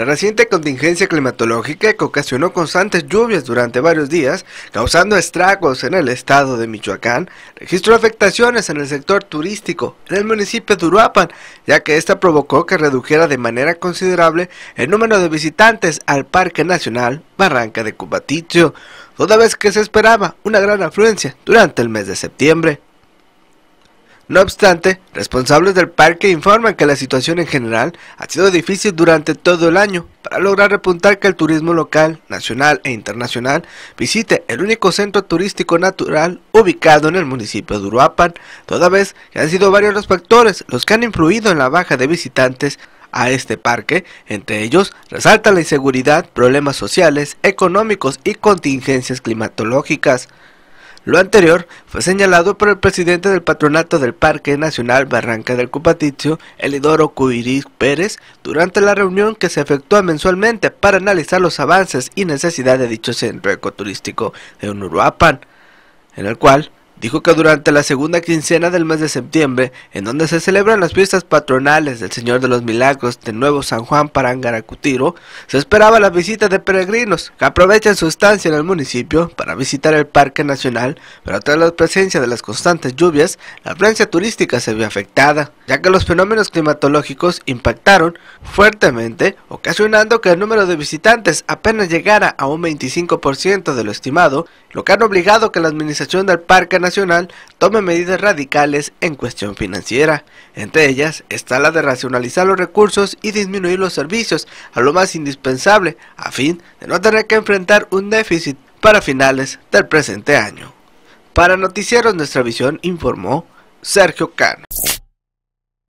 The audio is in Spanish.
La reciente contingencia climatológica que ocasionó constantes lluvias durante varios días, causando estragos en el estado de Michoacán, registró afectaciones en el sector turístico en el municipio de Uruapan, ya que esta provocó que redujera de manera considerable el número de visitantes al Parque Nacional Barranca de Cubatitio toda vez que se esperaba una gran afluencia durante el mes de septiembre. No obstante, responsables del parque informan que la situación en general ha sido difícil durante todo el año para lograr repuntar que el turismo local, nacional e internacional visite el único centro turístico natural ubicado en el municipio de Uruapan, toda vez que han sido varios los factores los que han influido en la baja de visitantes a este parque, entre ellos resalta la inseguridad, problemas sociales, económicos y contingencias climatológicas. Lo anterior fue señalado por el presidente del patronato del Parque Nacional Barranca del Cupatitio, Elidoro Cuiriz Pérez, durante la reunión que se efectúa mensualmente para analizar los avances y necesidades de dicho centro ecoturístico de Unuruapan, en el cual Dijo que durante la segunda quincena del mes de septiembre, en donde se celebran las fiestas patronales del Señor de los Milagros de Nuevo San Juan Parangaracutiro, se esperaba la visita de peregrinos que aprovechan su estancia en el municipio para visitar el Parque Nacional, pero tras la presencia de las constantes lluvias, la afluencia turística se vio afectada, ya que los fenómenos climatológicos impactaron fuertemente, ocasionando que el número de visitantes apenas llegara a un 25% de lo estimado, lo que han obligado que la administración del Parque Nacional tome medidas radicales en cuestión financiera. Entre ellas está la de racionalizar los recursos y disminuir los servicios a lo más indispensable a fin de no tener que enfrentar un déficit para finales del presente año. Para Noticieros Nuestra Visión informó Sergio Cano.